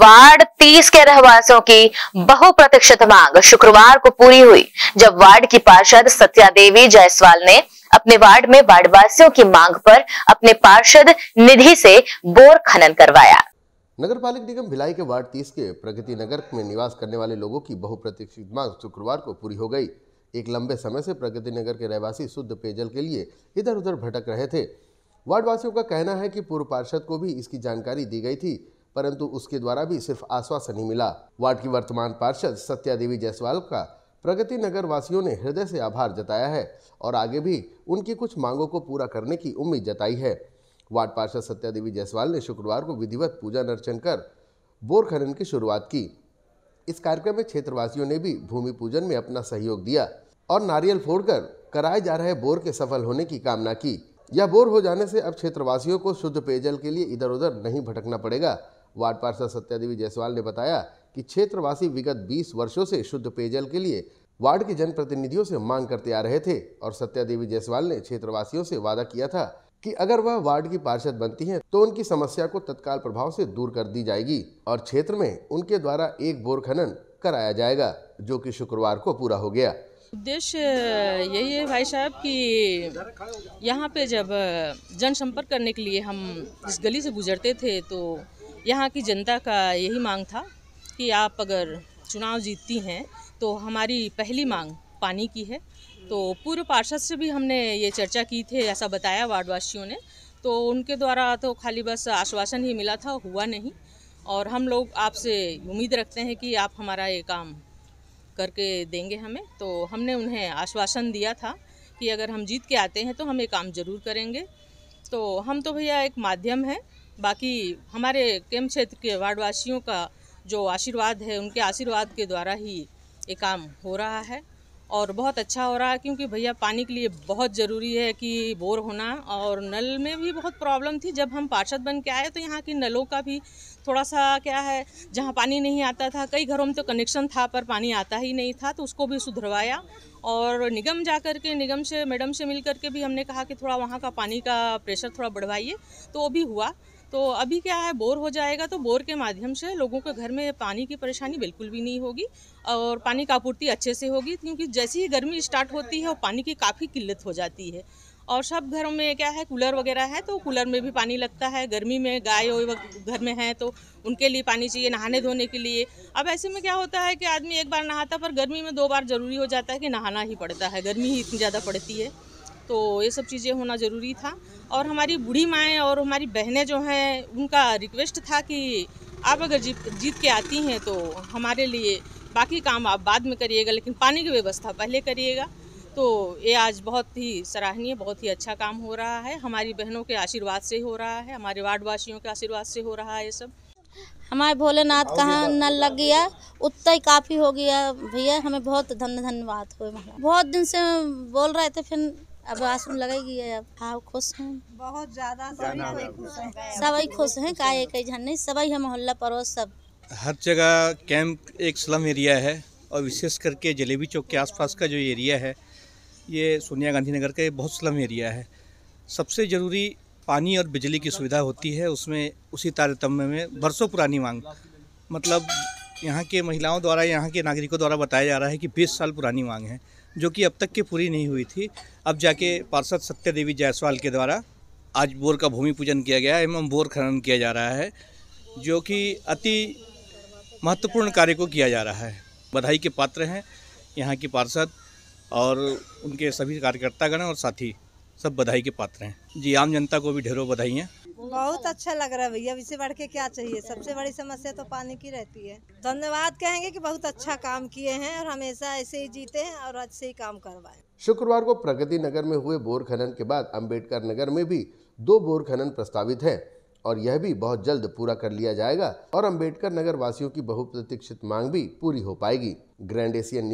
Ward 30 के रहवासियों की हम्म। बहुप्रतीक्षित मांग शुक्रवार को पूरी हुई जब वार्ड की पार्षद सत्या देवी जायसवाल ने अपने वार्ड में वार्डवासियों की मांग पर अपने पार्षद निधि से बोर खनन करवाया नगर पालिक निगम भिलाई के वार्ड 30 के प्रगति नगर में निवास करने वाले लोगों की बहुप्रतीक्षित मांग शुक्रवार को पूरी हो गई एक लंबे समय से प्रगति नगर के रहवासी शुद्ध पेयजल के लिए इधर उधर भटक रहे थे वार्डवासियों का कहना है कि पूर्व पार्षद को भी इसकी जानकारी दी गई थी परंतु उसके द्वारा भी सिर्फ आश्वासन ही मिला वार्ड की वर्तमान पार्षद सत्या देवी जायसवाल का प्रगति नगर वासियों ने हृदय से आभार जताया है और आगे भी उनकी कुछ मांगों को पूरा करने की उम्मीद जताई है वार्ड पार्षद सत्या देवी जायसवाल ने शुक्रवार को विधिवत पूजन अर्चन कर बोर खनन की शुरुआत की इस कार्यक्रम में क्षेत्रवासियों ने भी भूमि पूजन में अपना सहयोग दिया और नारियल फोड़कर कराए जा रहे बोर के सफल होने की कामना की यह बोर हो जाने से अब क्षेत्रवासियों को शुद्ध पेयजल के लिए इधर उधर नहीं भटकना पड़ेगा वार्ड पार्षद सत्यादेवी जायसवाल ने बताया कि क्षेत्रवासी विगत 20 वर्षों से शुद्ध पेयजल के लिए वार्ड के जनप्रतिनिधियों से मांग करते आ रहे थे और सत्यादेवी जायसवाल ने क्षेत्रवासियों से वादा किया था कि अगर वह वार्ड की पार्षद बनती हैं तो उनकी समस्या को तत्काल प्रभाव से दूर कर दी जाएगी और क्षेत्र में उनके द्वारा एक बोर खनन कराया जाएगा जो कि शुक्रवार को पूरा हो गया उद्देश्य यही है भाई साहब कि यहाँ पे जब जनसंपर्क करने के लिए हम इस गली से गुजरते थे तो यहाँ की जनता का यही मांग था कि आप अगर चुनाव जीतती हैं तो हमारी पहली मांग पानी की है तो पूर्व पार्षद से भी हमने ये चर्चा की थी ऐसा बताया वार्डवासियों ने तो उनके द्वारा तो खाली बस आश्वासन ही मिला था हुआ नहीं और हम लोग आपसे उम्मीद रखते हैं कि आप हमारा ये काम करके देंगे हमें तो हमने उन्हें आश्वासन दिया था कि अगर हम जीत के आते हैं तो हम ये काम ज़रूर करेंगे तो हम तो भैया एक माध्यम है बाकी हमारे केम क्षेत्र के वार्डवासियों का जो आशीर्वाद है उनके आशीर्वाद के द्वारा ही ये काम हो रहा है और बहुत अच्छा हो रहा है क्योंकि भैया पानी के लिए बहुत ज़रूरी है कि बोर होना और नल में भी बहुत प्रॉब्लम थी जब हम पार्षद बन के आए तो यहाँ के नलों का भी थोड़ा सा क्या है जहाँ पानी नहीं आता था कई घरों में तो कनेक्शन था पर पानी आता ही नहीं था तो उसको भी सुधरवाया और निगम जा कर के निगम से मैडम से मिल कर के भी हमने कहा कि थोड़ा वहाँ का पानी का प्रेशर थोड़ा बढ़वाइए तो वो भी हुआ तो अभी क्या है बोर हो जाएगा तो बोर के माध्यम से लोगों के घर में पानी की परेशानी बिल्कुल भी नहीं होगी और पानी की आपूर्ति अच्छे से होगी क्योंकि जैसे ही गर्मी स्टार्ट होती है और पानी की काफ़ी किल्लत हो जाती है और सब घरों में क्या है कूलर वगैरह है तो कूलर में भी पानी लगता है गर्मी में गाय घर में है तो उनके लिए पानी चाहिए नहाने धोने के लिए अब ऐसे में क्या होता है कि आदमी एक बार नहाता पर गर्मी में दो बार ज़रूरी हो जाता है कि नहाना ही पड़ता है गर्मी ही इतनी ज़्यादा पड़ती है तो ये सब चीज़ें होना ज़रूरी था और हमारी बूढ़ी माएँ और हमारी बहनें जो हैं उनका रिक्वेस्ट था कि आप अगर जीत जीत के आती हैं तो हमारे लिए बाकी काम आप बाद में करिएगा लेकिन पानी की व्यवस्था पहले करिएगा तो ये आज बहुत ही सराहनीय बहुत ही अच्छा काम हो रहा है हमारी बहनों के आशीर्वाद से हो रहा है हमारे वार्डवासियों के आशीर्वाद से हो रहा है ये सब हमारे भोलेनाथ कहाँ नल लग गया उतना ही काफ़ी हो गया भैया हमें बहुत धन्य धन्यवाद हुए बहुत दिन से बोल रहे थे फिर अब आसुन लगेगी अब हाँ खुश हैं बहुत ज्यादा ही खुश हैं का एक झन नहीं सब है मोहल्ला पड़ोस सब हर जगह कैंप एक स्लम एरिया है और विशेष करके जलेबी चौक के आसपास का जो एरिया है ये सोनिया गांधी नगर का बहुत स्लम एरिया है सबसे ज़रूरी पानी और बिजली की सुविधा होती है उसमें उसी तारतम्य में बरसों पुरानी मांग मतलब यहाँ के महिलाओं द्वारा यहाँ के नागरिकों द्वारा बताया जा रहा है कि 20 साल पुरानी मांग है जो कि अब तक की पूरी नहीं हुई थी अब जाके पार्षद सत्य देवी जायसवाल के द्वारा आज बोर का भूमि पूजन किया गया एवं बोर खनन किया जा रहा है जो कि अति महत्वपूर्ण कार्य को किया जा रहा है बधाई के पात्र हैं यहाँ के पार्षद और उनके सभी कार्यकर्तागण और साथी सब बधाई के पात्र हैं जी आम जनता को भी ढेरों बधाई हैं बहुत हाँ। अच्छा लग रहा है भैया इसे बढ़ के क्या चाहिए सबसे बड़ी समस्या तो पानी की रहती है धन्यवाद कहेंगे कि बहुत अच्छा काम किए हैं और हमेशा ऐसे ही जीते हैं और अच्छे ही काम करवाए शुक्रवार को प्रगति नगर में हुए बोर खनन के बाद अम्बेडकर नगर में भी दो बोर खनन प्रस्तावित है और यह भी बहुत जल्द पूरा कर लिया जाएगा और अम्बेडकर नगर वासियों की बहुप्रतीक्षित मांग भी पूरी हो पाएगी ग्रैंड एशियन